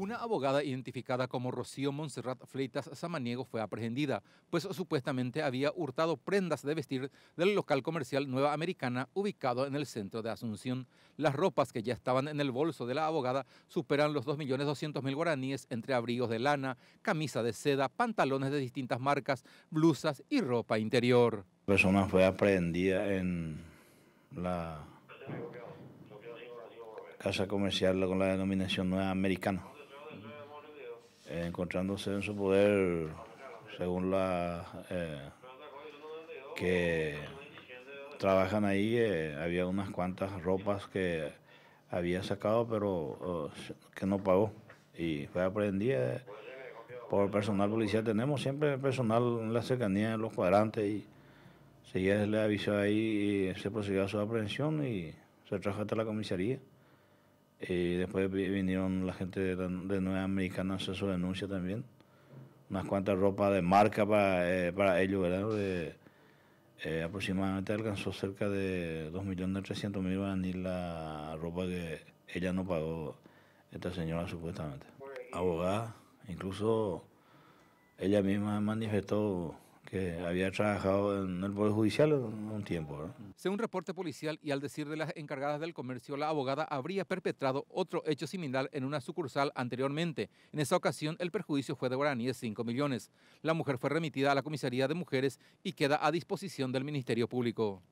Una abogada identificada como Rocío Montserrat Fleitas Samaniego fue aprehendida, pues supuestamente había hurtado prendas de vestir del local comercial Nueva Americana ubicado en el centro de Asunción. Las ropas que ya estaban en el bolso de la abogada superan los 2.200.000 guaraníes entre abrigos de lana, camisa de seda, pantalones de distintas marcas, blusas y ropa interior. La persona fue aprehendida en la casa comercial con la denominación Nueva Americana. Eh, encontrándose en su poder, según la eh, que trabajan ahí, eh, había unas cuantas ropas que había sacado, pero oh, que no pagó. Y fue aprendida por personal policial. Tenemos siempre personal en la cercanía, en los cuadrantes, y se le avisó ahí y se procedió a su aprehensión y se trajo hasta la comisaría. Y después vinieron la gente de, Nueva Americana a hacer su denuncia también. Unas cuantas ropas de marca para, eh, para ellos, ¿verdad? Eh, aproximadamente alcanzó cerca de 2.300.000 ir la ropa que ella no pagó, esta señora supuestamente. Abogada, incluso ella misma manifestó que había trabajado en el Poder Judicial un tiempo. Según reporte policial y al decir de las encargadas del comercio, la abogada habría perpetrado otro hecho similar en una sucursal anteriormente. En esa ocasión, el perjuicio fue de guaraní de 5 millones. La mujer fue remitida a la comisaría de mujeres y queda a disposición del Ministerio Público.